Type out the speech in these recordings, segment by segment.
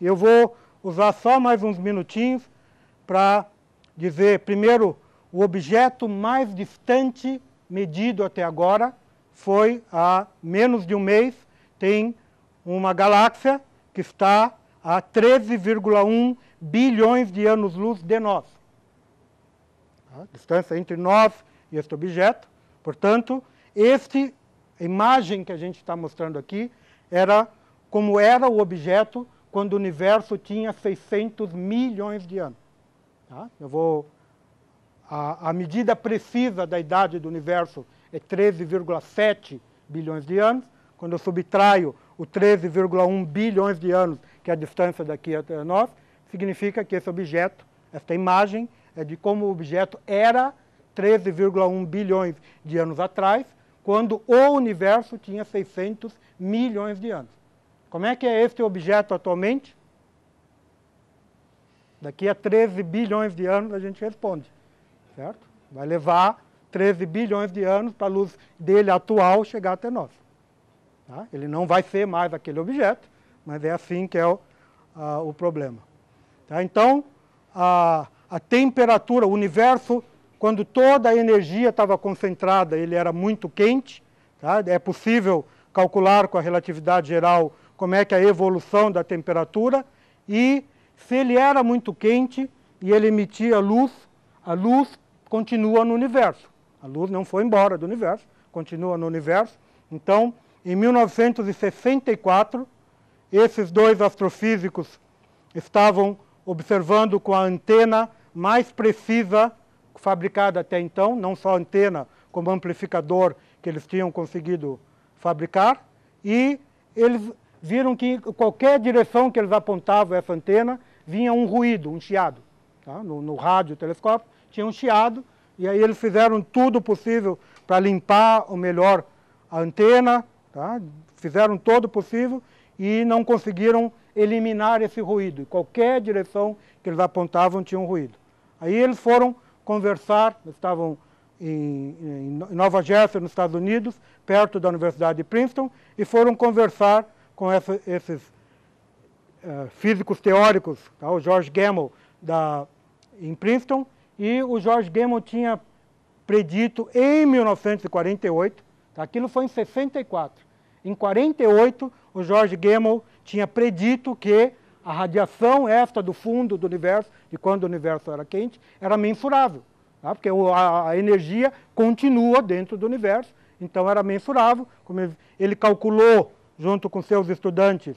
Eu vou usar só mais uns minutinhos para dizer, primeiro, o objeto mais distante medido até agora foi há menos de um mês, tem uma galáxia que está a 13,1 bilhões de anos-luz de nós. A distância entre nós e este objeto. Portanto, esta imagem que a gente está mostrando aqui era como era o objeto quando o universo tinha 600 milhões de anos. Tá? Eu vou a, a, medida precisa da idade do universo é 13,7 bilhões de anos. Quando eu subtraio o 13,1 bilhões de anos, que é a distância daqui até nós, significa que esse objeto, esta imagem, é de como o objeto era 13,1 bilhões de anos atrás, quando o universo tinha 600 milhões de anos. Como é que é este objeto atualmente? Daqui a 13 bilhões de anos a gente responde, certo? Vai levar 13 bilhões de anos para a luz dele atual chegar até nós. Tá? Ele não vai ser mais aquele objeto, mas é assim que é o, o problema. Tá? Então, a, a temperatura, o universo, quando toda a energia estava concentrada, ele era muito quente. Tá? É possível calcular com a relatividade geral como é que é a evolução da temperatura e se ele era muito quente e ele emitia luz, a luz continua no universo. A luz não foi embora do universo, continua no universo. Então, em 1964, esses dois astrofísicos estavam observando com a antena mais precisa fabricada até então, não só antena, como amplificador que eles tinham conseguido fabricar, e eles viram que qualquer direção que eles apontavam essa antena, vinha um ruído, um chiado. Tá? No, no rádio, telescópio, tinha um chiado, e aí eles fizeram tudo possível para limpar o melhor a antena, tá? fizeram todo o possível e não conseguiram eliminar esse ruído. Qualquer direção que eles apontavam tinha um ruído. Aí eles foram conversar, estavam em, em Nova Jersey, nos Estados Unidos, perto da Universidade de Princeton, e foram conversar com essa, esses uh, físicos teóricos, tá? o George Gamow da, em Princeton, e o George Gamow tinha predito em 1948, tá? aquilo foi em 64. Em 48, o George Gamow tinha predito que a radiação esta do fundo do universo, de quando o universo era quente, era mensurável, tá? porque a energia continua dentro do universo, então era mensurável. Como ele calculou junto com seus estudantes,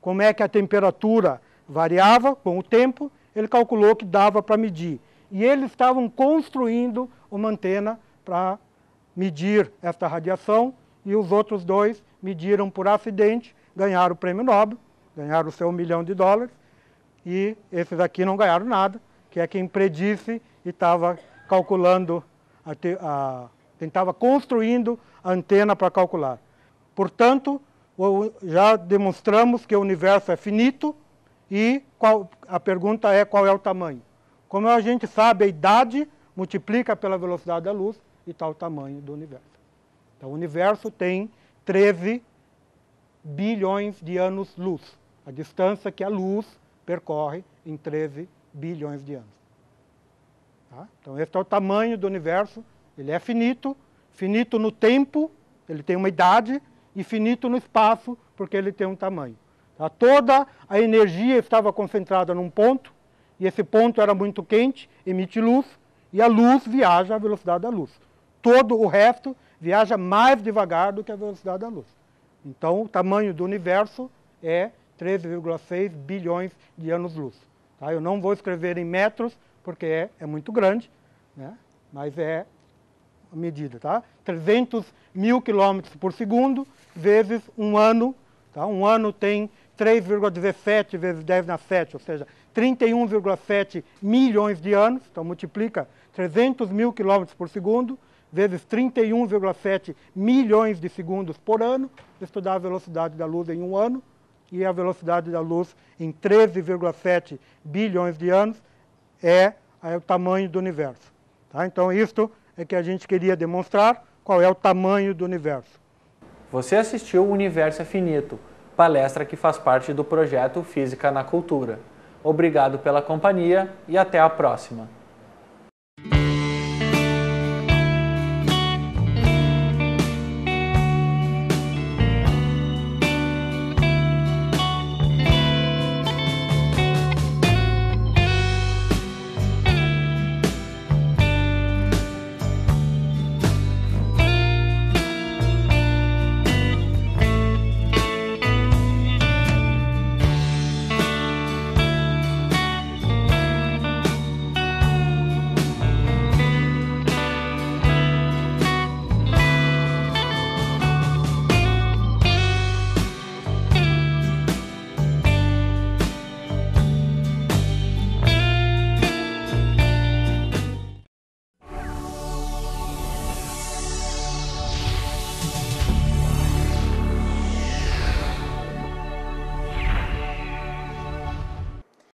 como é que a temperatura variava com o tempo, ele calculou que dava para medir. E eles estavam construindo uma antena para medir esta radiação e os outros dois mediram por acidente, ganharam o prêmio Nobel, ganharam o seu milhão de dólares e esses aqui não ganharam nada, que é quem predisse e estava calculando, a, a, tentava construindo a antena para calcular. Portanto, já demonstramos que o universo é finito e qual, a pergunta é qual é o tamanho. Como a gente sabe, a idade multiplica pela velocidade da luz e tal tá o tamanho do universo. Então, o universo tem 13 bilhões de anos-luz, a distância que a luz percorre em 13 bilhões de anos. Tá? Então, esse é o tamanho do universo, ele é finito, finito no tempo, ele tem uma idade, e finito no espaço, porque ele tem um tamanho. Tá? Toda a energia estava concentrada num ponto, e esse ponto era muito quente, emite luz, e a luz viaja à velocidade da luz. Todo o resto viaja mais devagar do que a velocidade da luz. Então, o tamanho do universo é 13,6 bilhões de anos-luz. Tá? Eu não vou escrever em metros, porque é, é muito grande, né? mas é medida, tá? 300 mil quilômetros por segundo vezes um ano, tá? Um ano tem 3,17 vezes 10 na 7, ou seja, 31,7 milhões de anos, então multiplica 300 mil quilômetros por segundo vezes 31,7 milhões de segundos por ano, estudar a velocidade da luz em um ano e a velocidade da luz em 13,7 bilhões de anos é, é o tamanho do universo. Tá? Então, isto é que a gente queria demonstrar qual é o tamanho do universo. Você assistiu O Universo é Finito, palestra que faz parte do projeto Física na Cultura. Obrigado pela companhia e até a próxima.